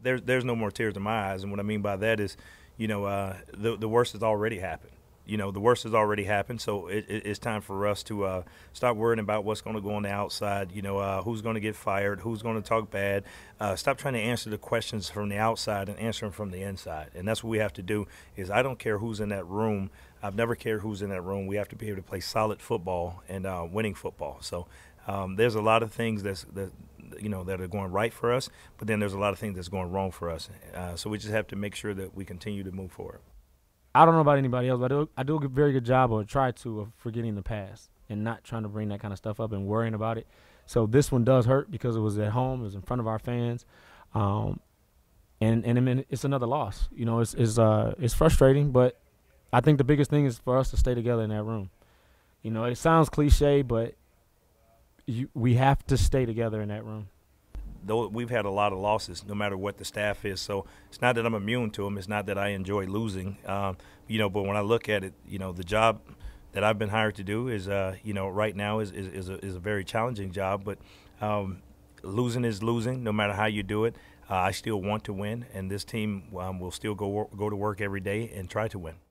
there's there's no more tears in my eyes. And what I mean by that is, you know, uh, the the worst has already happened. You know, the worst has already happened. So it, it, it's time for us to uh, stop worrying about what's going to go on the outside. You know, uh, who's going to get fired? Who's going to talk bad? Uh, stop trying to answer the questions from the outside and answer them from the inside. And that's what we have to do. Is I don't care who's in that room. I've never cared who's in that room. We have to be able to play solid football and uh, winning football. So um, there's a lot of things that's that you know that are going right for us, but then there's a lot of things that's going wrong for us. Uh, so we just have to make sure that we continue to move forward. I don't know about anybody else, but I do, I do a very good job or try to of forgetting the past and not trying to bring that kind of stuff up and worrying about it. So this one does hurt because it was at home, it was in front of our fans, um, and and I mean, it's another loss. You know, it's it's uh, it's frustrating, but I think the biggest thing is for us to stay together in that room. You know, it sounds cliche, but you, we have to stay together in that room though we've had a lot of losses, no matter what the staff is. So it's not that I'm immune to them. It's not that I enjoy losing. Um, you know, but when I look at it, you know, the job that I've been hired to do is, uh, you know, right now is is, is, a, is a very challenging job. But um, losing is losing, no matter how you do it. Uh, I still want to win, and this team um, will still go go to work every day and try to win.